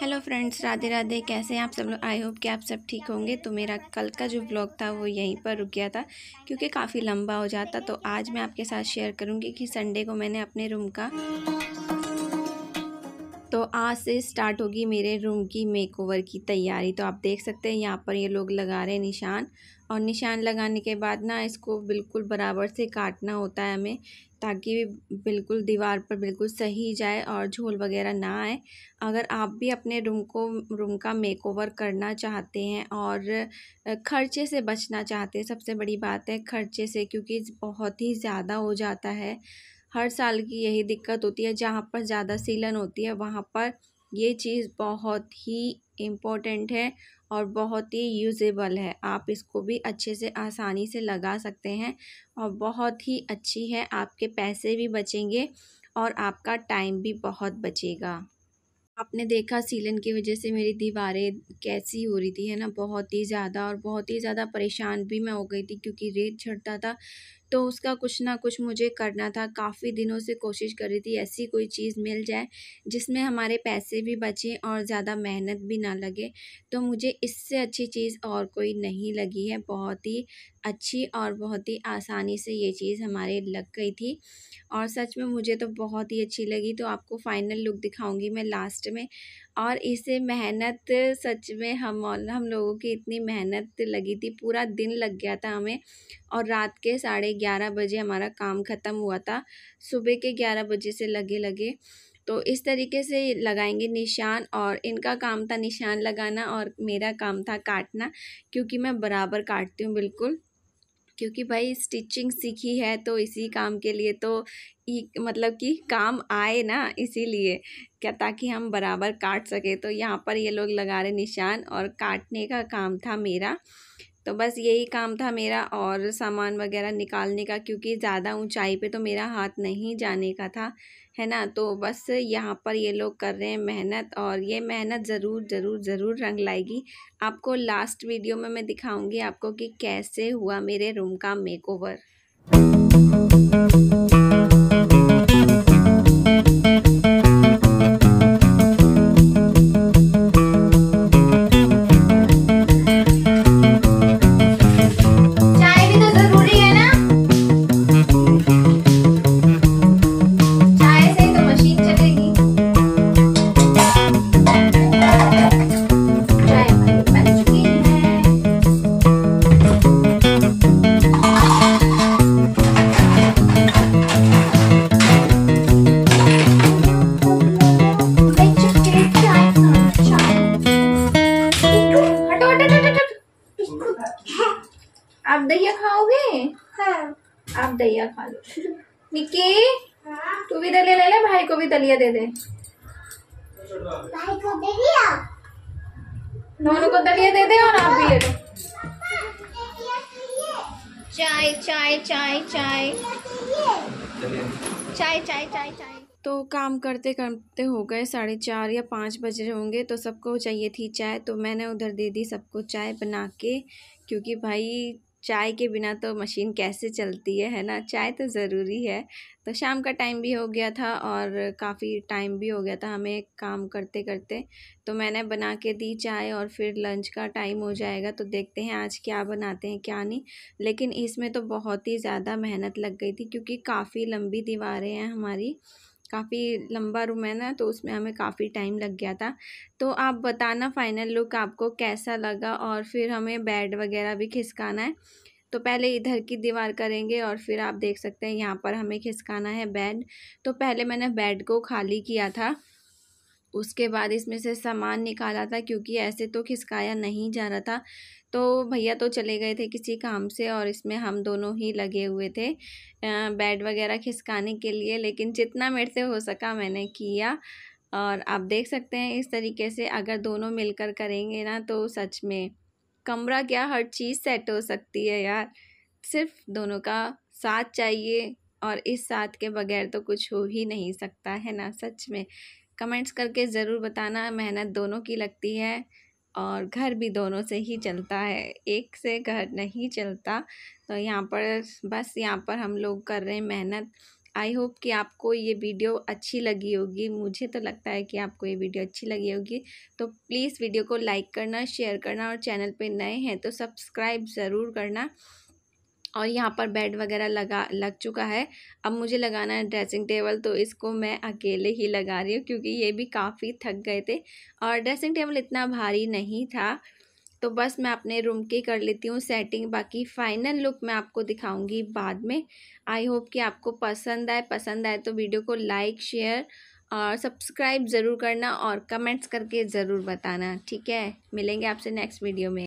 hello तो friends Radhe Radhe कैसे हैं आप सब लोग आई होप कि आप सब ठीक होंगे तो मेरा कल का जो ब्लॉग था वो यहीं पर रुक गया था क्योंकि काफ़ी लंबा हो जाता तो आज मैं आपके साथ शेयर करूंगी कि संडे को मैंने अपने रूम का तो आज से स्टार्ट होगी मेरे रूम की मेकओवर की तैयारी तो आप देख सकते हैं यहाँ पर ये लोग लगा रहे हैं निशान और निशान लगाने के बाद ना इसको बिल्कुल बराबर से काटना होता है हमें ताकि बिल्कुल दीवार पर बिल्कुल सही जाए और झोल वगैरह ना आए अगर आप भी अपने रूम को रूम का मेकओवर करना चाहते हैं और खर्चे से बचना चाहते हैं सबसे बड़ी बात है खर्चे से क्योंकि बहुत ही ज़्यादा हो जाता है हर साल की यही दिक्कत होती है जहाँ पर ज़्यादा सीलन होती है वहाँ पर ये चीज़ बहुत ही इम्पोर्टेंट है और बहुत ही यूज़ेबल है आप इसको भी अच्छे से आसानी से लगा सकते हैं और बहुत ही अच्छी है आपके पैसे भी बचेंगे और आपका टाइम भी बहुत बचेगा आपने देखा सीलन की वजह से मेरी दीवारें कैसी हो रही थी है ना बहुत ही ज़्यादा और बहुत ही ज़्यादा परेशान भी मैं हो गई थी क्योंकि रेत छटता था तो उसका कुछ ना कुछ मुझे करना था काफ़ी दिनों से कोशिश कर रही थी ऐसी कोई चीज़ मिल जाए जिसमें हमारे पैसे भी बचें और ज़्यादा मेहनत भी ना लगे तो मुझे इससे अच्छी चीज़ और कोई नहीं लगी है बहुत ही अच्छी और बहुत ही आसानी से ये चीज़ हमारे लग गई थी और सच में मुझे तो बहुत ही अच्छी लगी तो आपको फ़ाइनल लुक दिखाऊंगी मैं लास्ट में और इसे मेहनत सच में हम हम लोगों की इतनी मेहनत लगी थी पूरा दिन लग गया था हमें और रात के साढ़े ग्यारह बजे हमारा काम ख़त्म हुआ था सुबह के ग्यारह बजे से लगे लगे तो इस तरीके से लगाएंगे निशान और इनका काम था निशान लगाना और मेरा काम था काटना क्योंकि मैं बराबर काटती हूँ बिल्कुल क्योंकि भाई स्टिचिंग सीखी है तो इसी काम के लिए तो मतलब कि काम आए ना इसीलिए क्या ताकि हम बराबर काट सके तो यहाँ पर ये लोग लगा रहे निशान और काटने का काम था मेरा तो बस यही काम था मेरा और सामान वगैरह निकालने का क्योंकि ज़्यादा ऊंचाई पे तो मेरा हाथ नहीं जाने का था है ना तो बस यहाँ पर ये लोग कर रहे हैं मेहनत और ये मेहनत ज़रूर ज़रूर ज़रूर रंग लाएगी आपको लास्ट वीडियो में मैं दिखाऊंगी आपको कि कैसे हुआ मेरे रूम का मेकओवर हाँ, आप दलिया खा लो निक्की तू भी दलिया ले ले भाई को भी दलिया दे दे भाई को दलिया नोनू को दलिया दे दे और आप भी ले लो चाय चाय चाय चाय चाय चाय चाय चाय तो काम करते करते हो गए साढ़े चार या पाँच बज रहे होंगे तो सबको चाहिए थी चाय तो मैंने उधर दे दी सबको चाय बना के क्योंकि भाई चाय के बिना तो मशीन कैसे चलती है है ना चाय तो ज़रूरी है तो शाम का टाइम भी हो गया था और काफ़ी टाइम भी हो गया था हमें काम करते करते तो मैंने बना के दी चाय और फिर लंच का टाइम हो जाएगा तो देखते हैं आज क्या बनाते हैं क्या नहीं लेकिन इसमें तो बहुत ही ज़्यादा मेहनत लग गई थी क्योंकि काफ़ी लंबी दीवारें हैं हमारी काफ़ी लंबा रूम है ना तो उसमें हमें काफ़ी टाइम लग गया था तो आप बताना फाइनल लुक आपको कैसा लगा और फिर हमें बेड वगैरह भी खिसकाना है तो पहले इधर की दीवार करेंगे और फिर आप देख सकते हैं यहाँ पर हमें खिसकाना है बेड तो पहले मैंने बेड को खाली किया था उसके बाद इसमें से सामान निकाला था क्योंकि ऐसे तो खिसकाया नहीं जा रहा था तो भैया तो चले गए थे किसी काम से और इसमें हम दोनों ही लगे हुए थे बेड वगैरह खिसकाने के लिए लेकिन जितना मेरे से हो सका मैंने किया और आप देख सकते हैं इस तरीके से अगर दोनों मिलकर करेंगे ना तो सच में कमरा क्या हर चीज़ सेट हो सकती है यार सिर्फ दोनों का साथ चाहिए और इस साथ के बगैर तो कुछ हो ही नहीं सकता है ना सच में कमेंट्स करके ज़रूर बताना मेहनत दोनों की लगती है और घर भी दोनों से ही चलता है एक से घर नहीं चलता तो यहाँ पर बस यहाँ पर हम लोग कर रहे हैं मेहनत आई होप कि आपको ये वीडियो अच्छी लगी होगी मुझे तो लगता है कि आपको ये वीडियो अच्छी लगी होगी तो प्लीज़ वीडियो को लाइक करना शेयर करना और चैनल पे नए हैं तो सब्सक्राइब ज़रूर करना और यहाँ पर बेड वगैरह लगा लग चुका है अब मुझे लगाना है ड्रेसिंग टेबल तो इसको मैं अकेले ही लगा रही हूँ क्योंकि ये भी काफ़ी थक गए थे और ड्रेसिंग टेबल इतना भारी नहीं था तो बस मैं अपने रूम की कर लेती हूँ सेटिंग बाकी फाइनल लुक मैं आपको दिखाऊंगी बाद में आई होप कि आपको पसंद आए पसंद आए तो वीडियो को लाइक शेयर और सब्सक्राइब ज़रूर करना और कमेंट्स करके ज़रूर बताना ठीक है मिलेंगे आपसे नेक्स्ट वीडियो में